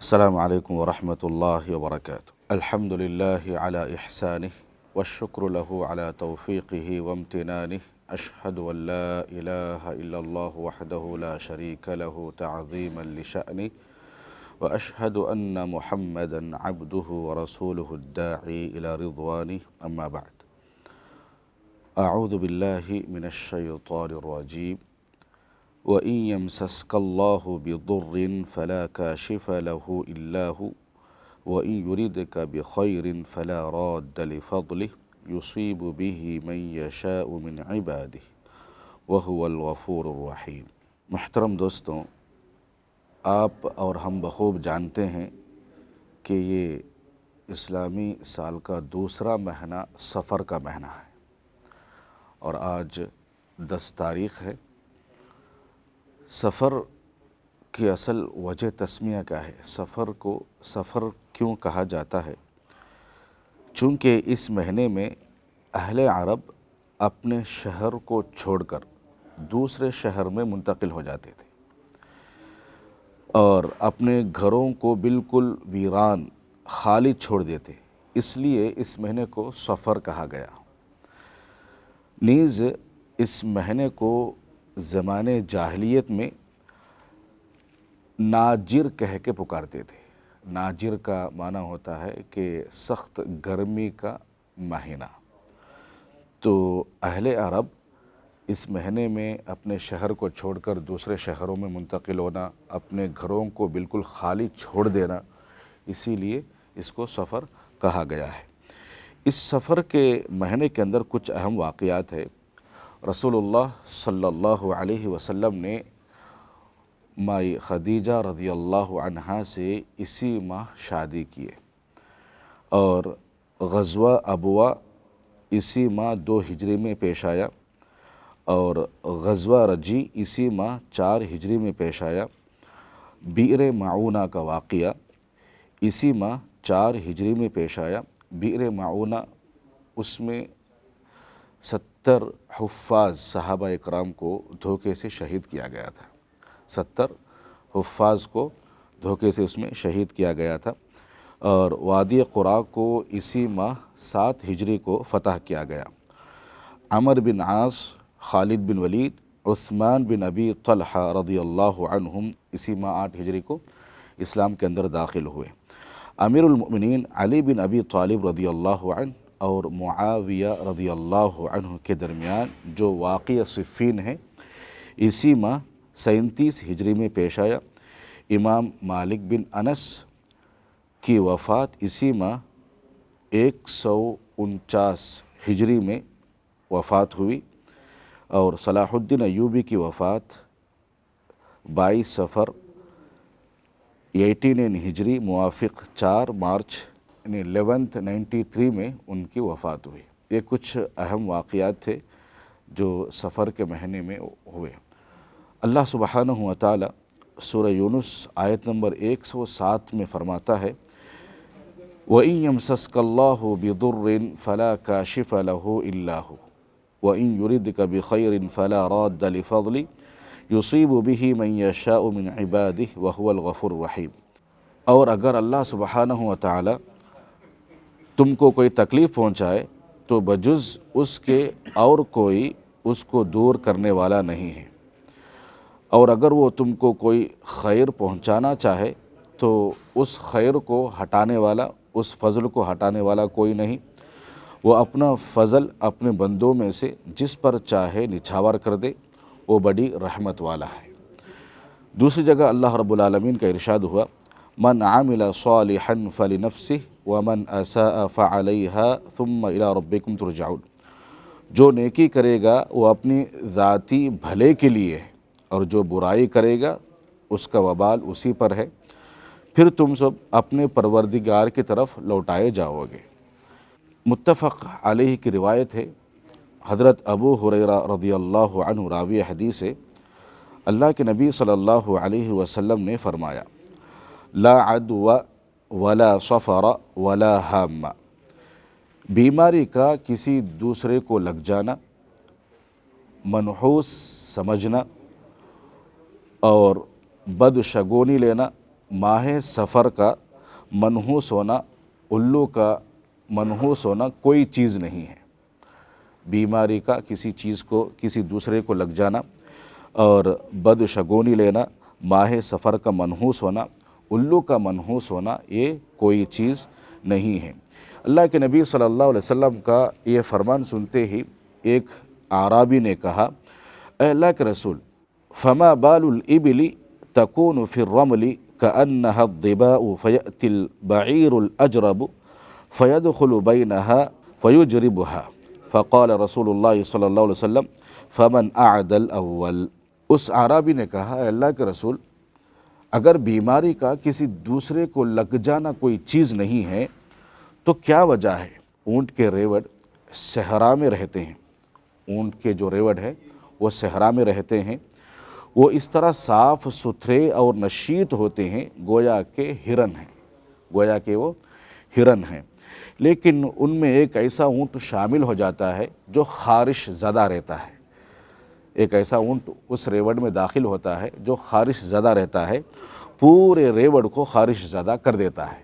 السلام عليكم ورحمة الله وبركاته الحمد لله على إحسانه والشكر له على توفيقه وامتنانه أشهد أن لا إله إلا الله وحده لا شريك له تعظيما لشأنه وأشهد أن محمدا عبده ورسوله الداعي إلى رضوانه أما بعد أعوذ بالله من الشيطان الرجيم वईं यमसस्कल्लाबिदुर्रिन फ़ला काशिफ़ लहू अल्लाह वईं युरद का बख़ैरिन फ़ला रौदलफ़ल युसीब बिही मैं यशा उमिन इबाद वहूलगफ़ूरवाहीम महतरम दोस्तों आप और हम बखूब जानते हैं कि ये इस्लामी साल का दूसरा महीना सफ़र का महीना है और आज दस तारीख़ है सफ़र की असल वजह तस्मिया क्या है सफ़र को सफ़र क्यों कहा जाता है चूँकि इस महीने में अहल अरब अपने शहर को छोड़कर दूसरे शहर में मुंतकिल हो जाते थे और अपने घरों को बिल्कुल वीरान खाली छोड़ देते इसलिए इस महीने को सफ़र कहा गया नीज़ इस महीने को ज़माने जाहलीत में नाजिर कह के पुकारते थे नाजिर का माना होता है कि सख्त गर्मी का महीना तो अहल अरब इस महीने में अपने शहर को छोड़कर दूसरे शहरों में मुंतकिल होना अपने घरों को बिल्कुल खाली छोड़ देना इसीलिए इसको सफ़र कहा गया है इस सफ़र के महीने के अंदर कुछ अहम वाक़ात है रसूलुल्लाह सल्लल्लाहु अलैहि वसल्लम ने माई खदीजा रदी अल्लाह से इसी माह शादी किए और गजवा अबुआ इसी माह दो हिजरी में पेश आया और गजवा रजी इसी माह चार हिजरी में पेश आया बीर माऊना का वाक़ इसी माह चार हिजरी में पेश आया बीर माउना उसमें सत सत्तर हफाज साहबा इक्राम को धोखे से शहीद किया गया था सत्तर हफाज को धोखे से उसमें शहीद किया गया था और वादी खुरा को इसी माह सात हिजरी को फतह किया गया अमर बिन आस खालिद बिन वलीद उस्मान बिन अबी तलहा रदी अल्लाम इसी माह आठ हिजरी को इस्लाम के अंदर दाखिल हुए अमीरमिन अली बिन अबी तालिब रदी अल्लाह और मुआविया रदी अल्लाह के दरमियान जो वाक़ सिफ़ीन है इसी माह सैंतीस हिजरी में पेश आया इमाम मालिक बिन अनस की वफ़ात इसी माह एक सौ उनचास हिजरी में वफ़ात हुई और सलाहुद्दीन अयूबी की वफ़ात बाईस सफ़र एटीन हिजरी मुआफ़ चार मार्च यानी एलेवेंथ नाइन्टी में उनकी वफ़ात हुई ये कुछ अहम वाक़ात थे जो सफ़र के महीने में हुए अल्लाह सुबहान ताली यूनुस आयत नंबर एक सौ सात में फ़रमाता है वईं यमसस्कल्लाह बिदुर्रिन फ़ला काशिफ़ लहू इल्लाहू वईं युरिद कबी खैरिन फ़ला रद्दलफ़ली यूसीब बिही मन यशामिन इबादि वहुअल गफ़ुर रहीम और अगर अल्लाह सुबहान ताली तुमको कोई तकलीफ़ पहुंचाए तो बजुज उसके और कोई उसको दूर करने वाला नहीं है और अगर वो तुमको कोई खैर पहुंचाना चाहे तो उस खैर को हटाने वाला उस फजल को हटाने वाला कोई नहीं वो अपना फजल अपने बंदों में से जिस पर चाहे निछावर कर दे वो बड़ी रहमत वाला है दूसरी जगह अल्लाह रब्बुल रबालमीन का इरशाद हुआ मन आमिला सालिहन फली नफसी वमन असा तुम इला रबिकम तुरजाउन जो नेकी करेगा वो अपनी ज़ाती भले के लिए है और जो बुराई करेगा उसका वबाल उसी पर है फिर तुम सब अपने परवरदिगार की तरफ लौटाए जाओगे मुतफ़ अलह की रिवायत है हज़रत अबू हुरैरा रदी अल्लाह रावी हदीस है अल्लाह के नबी सल्लल्लाहु अलैहि वसल्लम ने फरमाया ला अदवा वला सफ़र वला हम बीमारी का किसी दूसरे को लग जाना मनहूस समझना और बदशगोनी लेना माह सफ़र का मनहूस होना उल्लू का मनहूस होना कोई चीज़ नहीं है बीमारी का किसी चीज़ को किसी दूसरे को लग जाना और बदशगोनी लेना माह सफ़र का मनहूस होना उल्लू का मनहूस होना ये कोई चीज़ नहीं है अल्लाह के नबी सल्लल्लाहु अलैहि वसल्लम का ये फरमान सुनते ही एक आराबी ने कहा अल्लाह के रसूल फमा बालबिली तकून फिर रमली का फ़ैतिल फ़यतिल अजरब फ़ैद खलुबई नहा हा फ़ाल रसूल सल्ला वसम फ़मन आदल अव्वल उस आराबी ने कहा अल्लाह के रसूल अगर बीमारी का किसी दूसरे को लग जाना कोई चीज़ नहीं है तो क्या वजह है ऊँट के रेवड़ सहरा में रहते हैं ऊँट के जो रेवड़ है वो सहरा में रहते हैं वो इस तरह साफ़ सुथरे और नशीत होते हैं गोया के हिरन हैं गोया के वो हिरन हैं लेकिन उनमें एक ऐसा ऊँट शामिल हो जाता है जो खारिश ज़्यादा रहता है एक ऐसा ऊँट उस रेवड़ में दाखिल होता है जो खारिश ज़्यादा रहता है पूरे रेवड़ को खारिश ज़्यादा कर देता है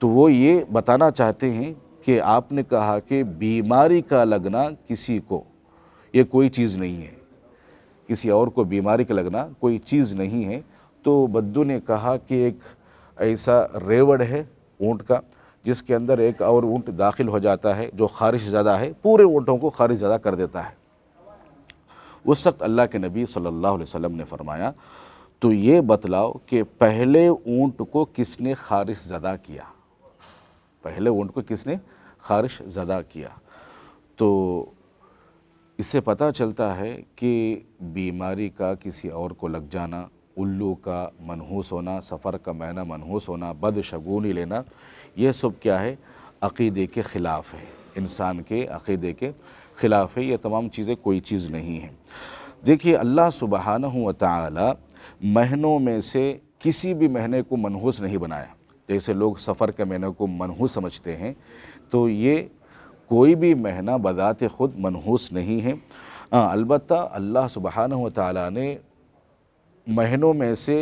तो वो ये बताना चाहते हैं कि आपने कहा कि बीमारी का लगना किसी को ये कोई चीज़ नहीं है किसी और को बीमारी का लगना कोई चीज़ नहीं है तो बद्दू ने कहा कि एक ऐसा रेवड़ है ऊँट का जिसके अंदर एक और ऊँट दाखिल हो जाता है जो खारिश ज़्यादा है पूरे ऊँटों को खारिश ज़्यादा कर देता है उस वक्त अल्लाह के नबी सल्लल्लाहु अलैहि वसल्लम ने फरमाया तो ये बतलाओ कि पहले ऊंट को किसने खारिश ज़दा किया पहले ऊंट को किसने खारिश ज़दा किया तो इससे पता चलता है कि बीमारी का किसी और को लग जाना उल्लू का मनहूस होना सफ़र का मैना मनहूस होना बदशगुनी लेना यह सब क्या है अकीदे के ख़िलाफ़ है इंसान के अकीदे के ख़िलाफ़ है ये तमाम चीज़ें कोई चीज़ नहीं है देखिए अल्लाह सुबहाना व ताली महीनों में से किसी भी महीने को मनहूस नहीं बनाया जैसे लोग सफ़र के महीने को मनहूस समझते हैं तो ये कोई भी महीना बदात ख़ुद मनहूस नहीं है हाँ, अलबत् अल्लाह सुबहाना व ने महीनों में से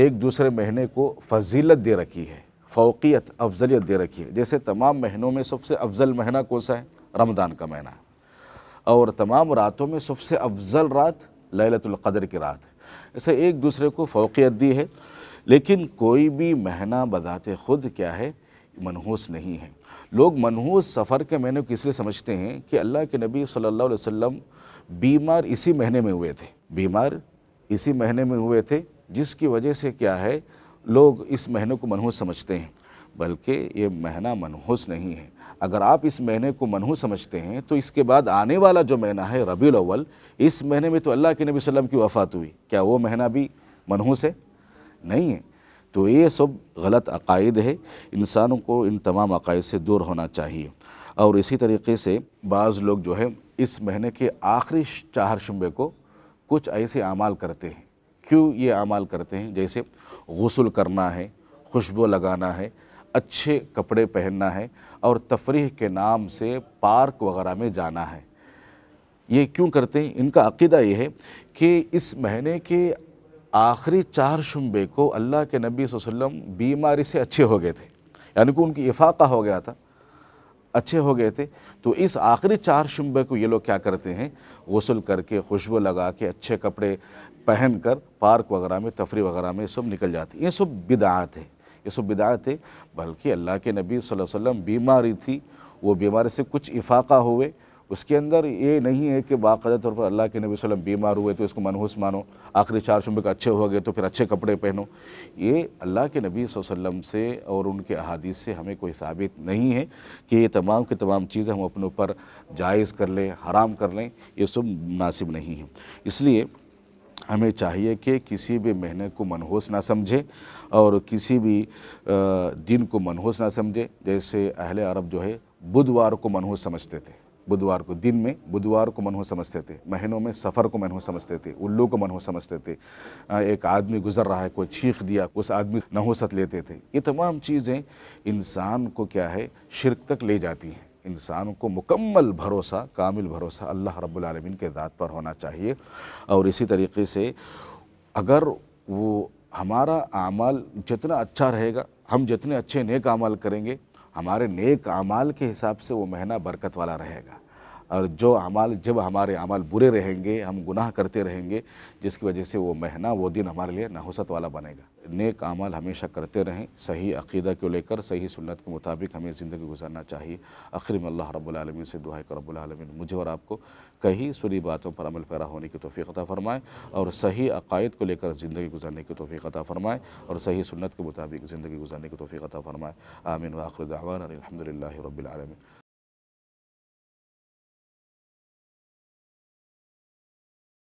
एक दूसरे महीने को फजीलत दे रखी है फ़ौक़ियत अफजलियत दे रखी है जैसे तमाम महीनों में सबसे अफजल महीना कौन सा है रमदान का महीना और तमाम रातों में सबसे अफजल रात ललतुल्क़दर की रात ऐसे एक दूसरे को फ़ौक़ियत दी है लेकिन कोई भी महीना बजाते खुद क्या है मनहूस नहीं है लोग मनहूस सफ़र के महीने को इसलिए समझते हैं कि अल्लाह के नबी सल्लल्लाहु अलैहि वसल्लम बीमार इसी महीने में हुए थे बीमार इसी महीने में हुए थे जिसकी वजह से क्या है लोग इस महीने को मनहूस समझते हैं बल्कि ये महीना मनहूस नहीं है अगर आप इस महीने को मनहू समझते हैं तो इसके बाद आने वाला जो महीना है रबी अव्वल इस महीने में तो अल्लाह के नबी वसम की वफ़ात हुई क्या वो महीना भी मनहूस है नहीं है तो ये सब गलत अकायद है इंसानों को इन तमाम अकायद से दूर होना चाहिए और इसी तरीके से बाज़ लोग जो है इस महीने के आखिरी चार शुबे को कुछ ऐसे अमाल करते हैं क्यों ये अमाल करते हैं जैसे गसल करना है खुशबू लगाना है अच्छे कपड़े पहनना है और तफरी के नाम से पार्क वगैरह में जाना है ये क्यों करते हैं इनका अकीदा ये है कि इस महीने के आखिरी चार शुबे को अल्लाह के नबी वसम बीमारी से अच्छे हो गए थे यानी कि उनकी इफाक़ा हो गया था अच्छे हो गए थे तो इस आखिरी चार शुबे को ये लोग क्या करते हैं गसल करके खुशबू लगा के अच्छे कपड़े पहन कर पार्क वगैरह में तफरी वगैरह में सब निकल जाते ये सब बिदात है ये सब बिदात है बल्कि अल्लाह के नबी वसल्लम बीमारी थी वो बीमारी से कुछ इफाका हुए उसके अंदर ये नहीं है कि बाकायदा तौर पर अल्लाह के नबी वसल्लम बीमार हुए तो इसको मनहूस मानो आखिरी चार शुम्बे का अच्छे हो गए तो फिर अच्छे कपड़े पहनो ये अल्लाह के नबी वसल्लम से और उनके अहादीस से हमें कोई साबित नहीं है कि ये तमाम की तमाम चीज़ें हम अपने ऊपर जायज़ कर लें हराम कर लें ये सब मुनासिब नहीं है इसलिए हमें चाहिए कि किसी भी महीने को मनहोस ना समझे और किसी भी दिन को मनहोस ना समझे जैसे अहले अरब जो है बुधवार को मनहोस समझते थे बुधवार को दिन में बुधवार को मनहोस समझते थे महीनों में सफ़र को मनहोस समझते थे उल्लू को मनहोस समझते थे एक आदमी गुजर रहा है कोई चीख दिया उस आदमी नहोसत लेते थे ये तमाम चीज़ें इंसान को क्या है शिरक तक ले जाती हैं इंसान को मुकम्मल भरोसा कामिल भरोसा अल्लाह रब्लमिन के ज़ात पर होना चाहिए और इसी तरीके से अगर वो हमारा आमाल जितना अच्छा रहेगा हम जितने अच्छे नेक आमाल करेंगे हमारे नेक आमाल के हिसाब से वो महीना बरकत वाला रहेगा और जो अमाल जब हमारे अमाल बुरे रहेंगे हम गुनाह करते रहेंगे जिसकी वजह से वो महीना वो दिन हमारे लिए नहुसत वाला बनेगा नेक अमाल हमेशा करते रहें सही अकीदा को लेकर सही सुन्नत के मुताबिक हमें ज़िंदगी गुजारना चाहिए आखिर में अल्लाह रबालमीन से दुआ कर रबालमीन मुझे और आपको कई सुरी बातों पर अमल पैरा होने की तोफ़ी अता फ़रमाएँ और सही अकायद को लेकर ज़िंदगी गुजारने की तोफ़ी अता फ़रमाएँ और सही सुन्नत के मुताबिक ज़िंदगी गुजारने की तोफ़ी अता फ़रमाएँ आमिन वाखिर दावान अलहमदिल्ला रबालमीन